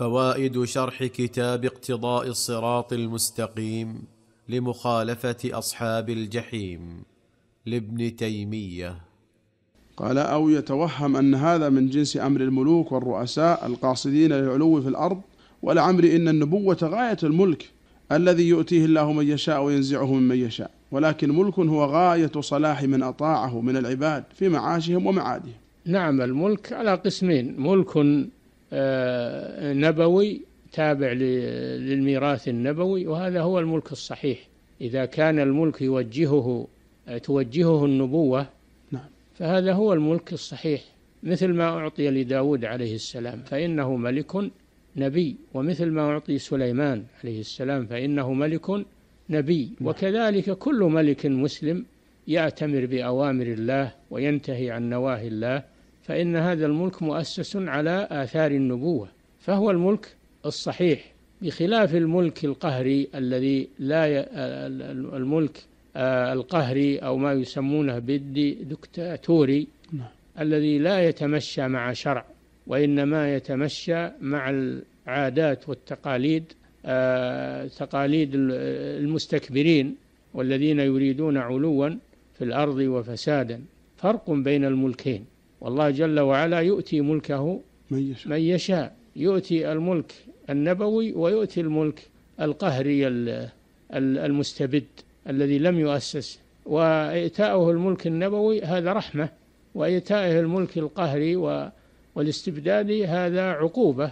فوائد شرح كتاب اقتضاء الصراط المستقيم لمخالفه اصحاب الجحيم لابن تيميه قال او يتوهم ان هذا من جنس امر الملوك والرؤساء القاصدين للعلو في الارض ولعمري ان النبوه غايه الملك الذي يؤتيه الله من يشاء وينزعه ممن يشاء ولكن ملك هو غايه صلاح من اطاعه من العباد في معاشهم ومعادهم نعم الملك على قسمين ملك آه، نبوي تابع للميراث النبوي وهذا هو الملك الصحيح إذا كان الملك يوجهه توجهه النبوة نعم. فهذا هو الملك الصحيح مثل ما أعطي لداود عليه السلام فإنه ملك نبي ومثل ما أعطي سليمان عليه السلام فإنه ملك نبي نعم. وكذلك كل ملك مسلم يأتمر بأوامر الله وينتهي عن نواهي الله فإن هذا الملك مؤسس على آثار النبوة فهو الملك الصحيح بخلاف الملك القهري الذي لا ي... آه، الملك آه، القهري أو ما يسمونه بالدكتاتوري نعم. الذي لا يتمشى مع شرع وإنما يتمشى مع العادات والتقاليد آه، تقاليد المستكبرين والذين يريدون علوا في الأرض وفسادا فرق بين الملكين والله جل وعلا يؤتي ملكه من يشاء, من يشاء يؤتي الملك النبوي ويؤتي الملك القهري المستبد الذي لم يؤسس وإيتاؤه الملك النبوي هذا رحمة وإيتائه الملك القهري والاستبدادي هذا عقوبة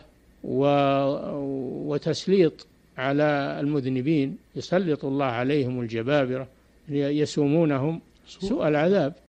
وتسليط على المذنبين يسلط الله عليهم الجبابرة يسومونهم سوء العذاب